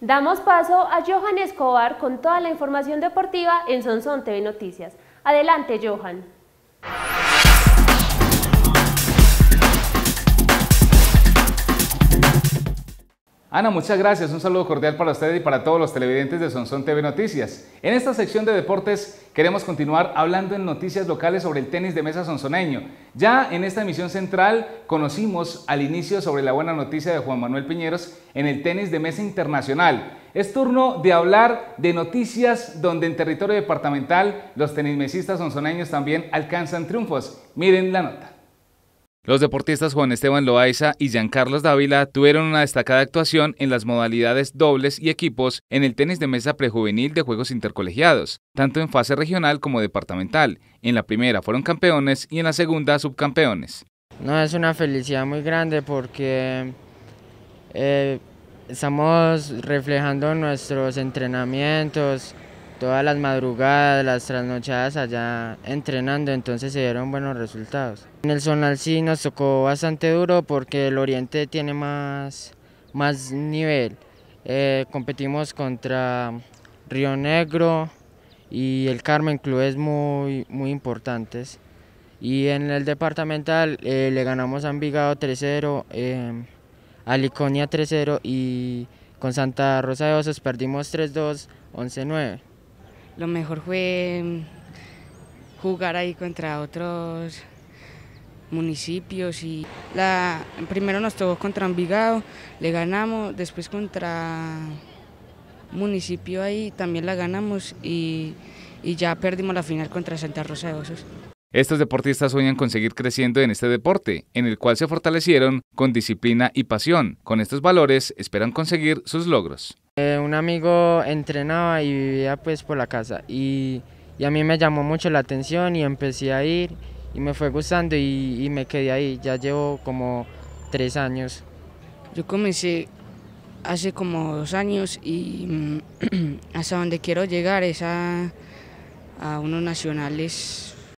Damos paso a Johan Escobar con toda la información deportiva en Sonson TV Noticias. Adelante, Johan. Ana, muchas gracias. Un saludo cordial para usted y para todos los televidentes de Sonson TV Noticias. En esta sección de deportes queremos continuar hablando en noticias locales sobre el tenis de mesa sonsoneño. Ya en esta emisión central conocimos al inicio sobre la buena noticia de Juan Manuel Piñeros en el tenis de mesa internacional. Es turno de hablar de noticias donde en territorio departamental los tenismesistas sonsoneños también alcanzan triunfos. Miren la nota. Los deportistas Juan Esteban Loaiza y Giancarlos Dávila tuvieron una destacada actuación en las modalidades dobles y equipos en el tenis de mesa prejuvenil de Juegos Intercolegiados, tanto en fase regional como departamental. En la primera fueron campeones y en la segunda subcampeones. No, es una felicidad muy grande porque eh, estamos reflejando nuestros entrenamientos, todas las madrugadas, las trasnochadas allá entrenando, entonces se dieron buenos resultados. En el zonal sí nos tocó bastante duro porque el oriente tiene más, más nivel. Eh, competimos contra Río Negro y el Carmen clubes muy, muy importantes. Y en el departamental eh, le ganamos a Ambigado 3-0, eh, a Liconia 3-0 y con Santa Rosa de Osos perdimos 3-2, 11-9 lo mejor fue mm, jugar ahí contra otros municipios y la primero nos tocó contra Envigado, le ganamos, después contra municipio ahí también la ganamos y, ya perdimos la final contra Santa Rosa de Osos. Estos deportistas sueñan con seguir creciendo en este deporte, en el cual se fortalecieron con disciplina y pasión. Con estos valores esperan conseguir sus logros. Eh, un amigo entrenaba y vivía pues por la casa y, a mí me llamó mucho la atención y empecé a ir y me fue gustando y, me quedé ahí. Ya llevo como tres años. Yo comencé hace como dos años y mm, hasta donde quiero llegar es a, a unos nacionales